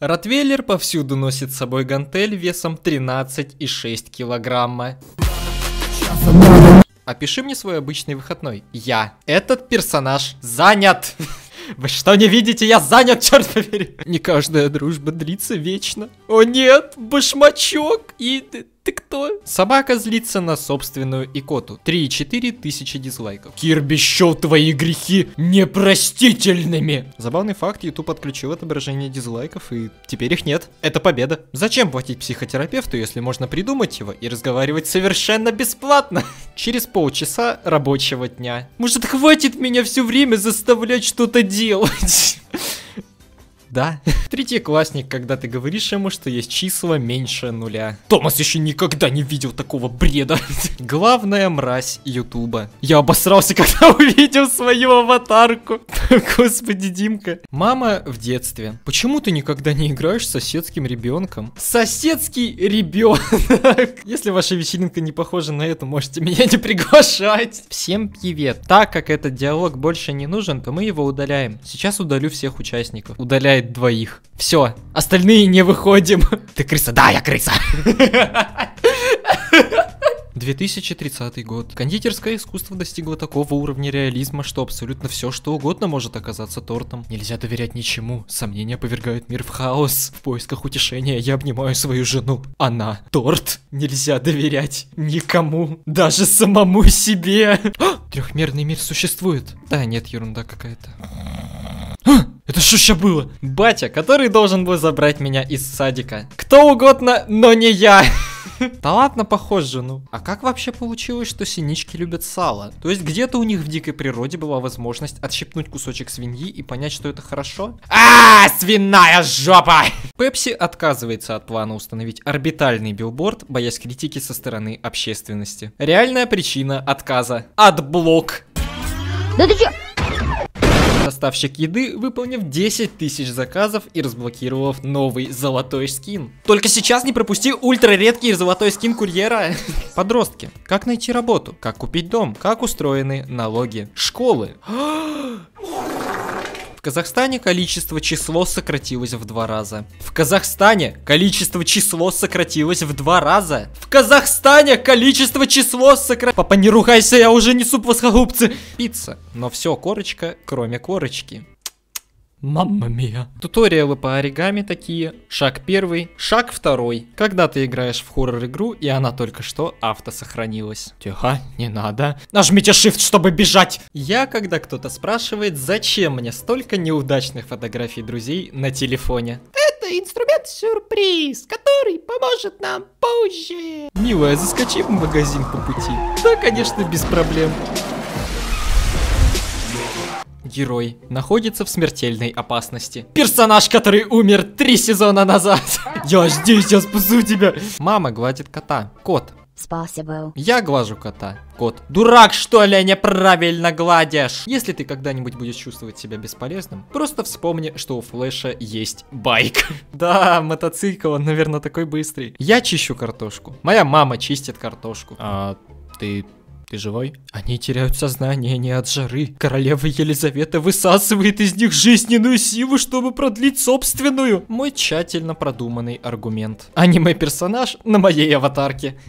Ротвейлер повсюду носит с собой гантель весом 13,6 килограмма. Опиши мне свой обычный выходной. Я. Этот персонаж занят. Вы что не видите? Я занят, черт побери. Не каждая дружба длится вечно. О нет, башмачок и ты кто? Собака злится на собственную икоту. 3,4 тысячи дизлайков. Кирби счел твои грехи непростительными. Забавный факт, YouTube отключил отображение дизлайков и теперь их нет. Это победа. Зачем платить психотерапевту, если можно придумать его и разговаривать совершенно бесплатно? Через полчаса рабочего дня. Может хватит меня все время заставлять что-то делать? да. Третьеклассник, когда ты говоришь ему, что есть числа меньше нуля. Томас еще никогда не видел такого бреда. Главная мразь Ютуба. Я обосрался, когда увидел свою аватарку. Господи, Димка. Мама в детстве. Почему ты никогда не играешь с соседским ребенком? Соседский ребенок. Если ваша вечеринка не похожа на эту, можете меня не приглашать. Всем привет. Так как этот диалог больше не нужен, то мы его удаляем. Сейчас удалю всех участников. Удаляю хватает двоих. Все, остальные не выходим. Ты крыса? Да, я крыса. 2030 год. Кондитерское искусство достигло такого уровня реализма, что абсолютно все, что угодно может оказаться тортом. Нельзя доверять ничему. Сомнения повергают мир в хаос. В поисках утешения я обнимаю свою жену. Она торт. Нельзя доверять никому. Даже самому себе. Трехмерный мир существует. Да, нет, ерунда какая-то. Это что сейчас было? Батя, который должен был забрать меня из садика. Кто угодно, но не я. Да ладно, похож жену. А как вообще получилось, что синички любят сало? То есть где-то у них в дикой природе была возможность отщипнуть кусочек свиньи и понять, что это хорошо? А, свиная жопа! Пепси отказывается от плана установить орбитальный билборд, боясь критики со стороны общественности. Реальная причина отказа. Отблок. Да ты чё? доставщик еды, выполнив 10 тысяч заказов и разблокировав новый золотой скин. Только сейчас не пропусти ультра редкий золотой скин курьера. Подростки, как найти работу, как купить дом, как устроены налоги, школы. В Казахстане количество число сократилось в два раза. В Казахстане количество число сократилось в два раза. В Казахстане количество число сократилось... Папа, не ругайся, я уже несу плоскогубцы. Пицца. Но все, корочка, кроме корочки. Мамма мия. Туториалы по оригами такие. Шаг первый, шаг второй. Когда ты играешь в хоррор-игру, и она только что автосохранилась. Тихо, не надо. Нажмите Shift, чтобы бежать! Я, когда кто-то спрашивает, зачем мне столько неудачных фотографий друзей на телефоне. Это инструмент-сюрприз, который поможет нам позже. Милая, заскочи в магазин по пути. Да, конечно, без проблем герой находится в смертельной опасности. Персонаж, который умер три сезона назад. Я здесь, я спасу тебя. Мама гладит кота. Кот. Спасибо. Я глажу кота. Кот. Дурак, что ли, а неправильно гладишь? Если ты когда-нибудь будешь чувствовать себя бесполезным, просто вспомни, что у Флэша есть байк. да, мотоцикл, он, наверное, такой быстрый. Я чищу картошку. Моя мама чистит картошку. А ты ты живой? Они теряют сознание не от жары. Королева Елизавета высасывает из них жизненную силу, чтобы продлить собственную. Мой тщательно продуманный аргумент. Аниме-персонаж на моей аватарке.